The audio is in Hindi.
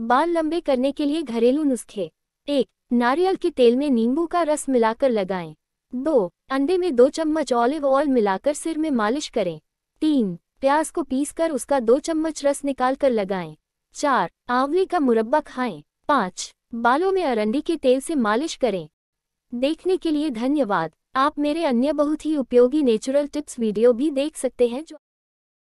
बाल लंबे करने के लिए घरेलू नुस्खे एक नारियल के तेल में नींबू का रस मिलाकर लगाएं दो अंडे में दो चम्मच ऑलिव ऑयल मिलाकर सिर में मालिश करें तीन प्याज को पीसकर उसका दो चम्मच रस निकाल कर लगाएं चार आंवले का मुरब्बा खाएं पाँच बालों में अरंडी के तेल से मालिश करें देखने के लिए धन्यवाद आप मेरे अन्य बहुत ही उपयोगी नेचुरल टिप्स वीडियो भी देख सकते हैं जो